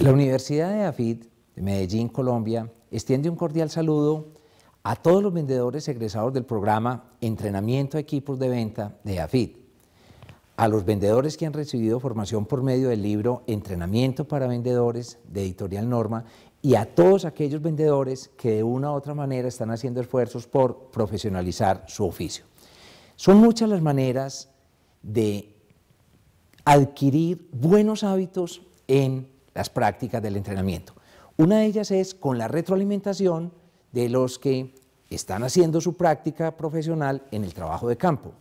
La Universidad de AFIT de Medellín, Colombia, extiende un cordial saludo a todos los vendedores egresados del programa Entrenamiento a Equipos de Venta de AFIT, a los vendedores que han recibido formación por medio del libro Entrenamiento para Vendedores de Editorial Norma y a todos aquellos vendedores que de una u otra manera están haciendo esfuerzos por profesionalizar su oficio. Son muchas las maneras de adquirir buenos hábitos en las prácticas del entrenamiento. Una de ellas es con la retroalimentación de los que están haciendo su práctica profesional en el trabajo de campo.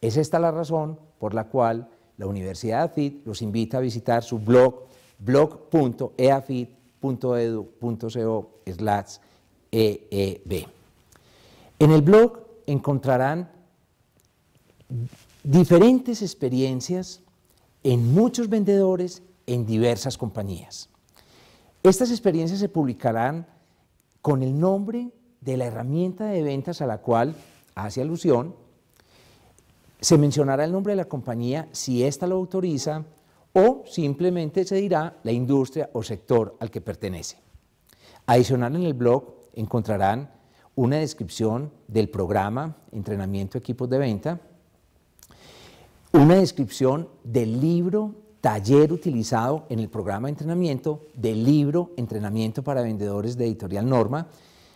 Es esta la razón por la cual la Universidad AFIT los invita a visitar su blog blog.eafit.edu.co EEB. En el blog encontrarán diferentes experiencias en muchos vendedores en diversas compañías. Estas experiencias se publicarán con el nombre de la herramienta de ventas a la cual hace alusión, se mencionará el nombre de la compañía si ésta lo autoriza o simplemente se dirá la industria o sector al que pertenece. Adicional en el blog encontrarán una descripción del programa Entrenamiento Equipos de Venta, una descripción del libro taller utilizado en el programa de entrenamiento del libro Entrenamiento para Vendedores de Editorial Norma.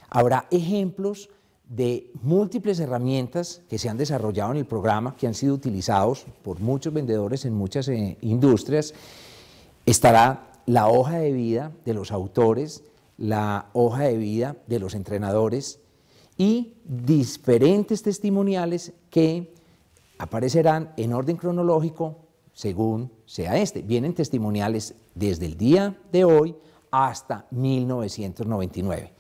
Habrá ejemplos de múltiples herramientas que se han desarrollado en el programa, que han sido utilizados por muchos vendedores en muchas eh, industrias. Estará la hoja de vida de los autores, la hoja de vida de los entrenadores y diferentes testimoniales que aparecerán en orden cronológico según sea este. Vienen testimoniales desde el día de hoy hasta 1999.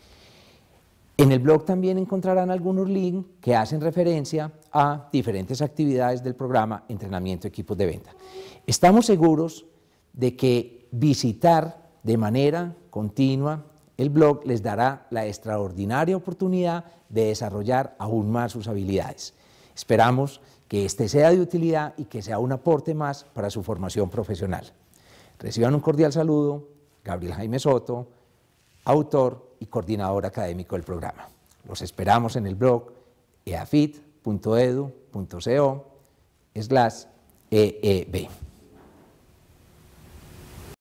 En el blog también encontrarán algunos links que hacen referencia a diferentes actividades del programa Entrenamiento Equipos de Venta. Estamos seguros de que visitar de manera continua el blog les dará la extraordinaria oportunidad de desarrollar aún más sus habilidades. Esperamos que este sea de utilidad y que sea un aporte más para su formación profesional. Reciban un cordial saludo, Gabriel Jaime Soto, autor y coordinador académico del programa. Los esperamos en el blog eafit.edu.co